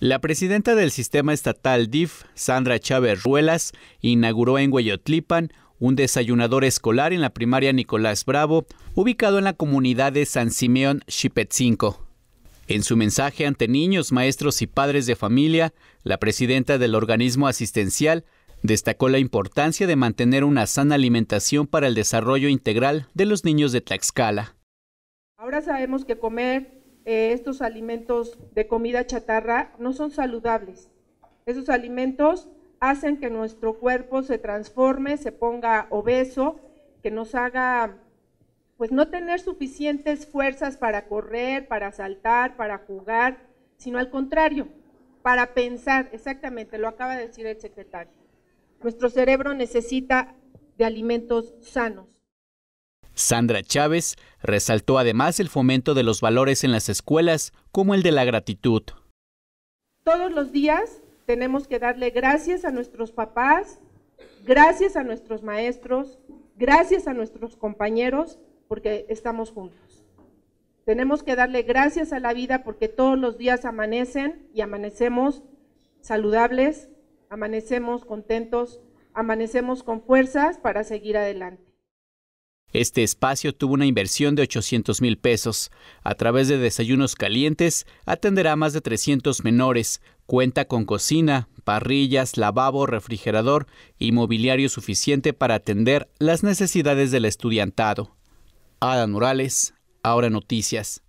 La presidenta del sistema estatal DIF, Sandra Chávez Ruelas, inauguró en Hueyotlipan un desayunador escolar en la primaria Nicolás Bravo, ubicado en la comunidad de San Simeón 5. En su mensaje ante niños, maestros y padres de familia, la presidenta del organismo asistencial destacó la importancia de mantener una sana alimentación para el desarrollo integral de los niños de Tlaxcala. Ahora sabemos que comer eh, estos alimentos de comida chatarra no son saludables. Esos alimentos hacen que nuestro cuerpo se transforme, se ponga obeso, que nos haga pues no tener suficientes fuerzas para correr, para saltar, para jugar, sino al contrario, para pensar, exactamente, lo acaba de decir el secretario. Nuestro cerebro necesita de alimentos sanos. Sandra Chávez resaltó además el fomento de los valores en las escuelas, como el de la gratitud. Todos los días tenemos que darle gracias a nuestros papás, gracias a nuestros maestros, gracias a nuestros compañeros, porque estamos juntos. Tenemos que darle gracias a la vida porque todos los días amanecen y amanecemos saludables, amanecemos contentos, amanecemos con fuerzas para seguir adelante. Este espacio tuvo una inversión de 800 mil pesos. A través de desayunos calientes, atenderá a más de 300 menores. Cuenta con cocina, parrillas, lavabo, refrigerador y mobiliario suficiente para atender las necesidades del estudiantado. Ada Morales, ahora noticias.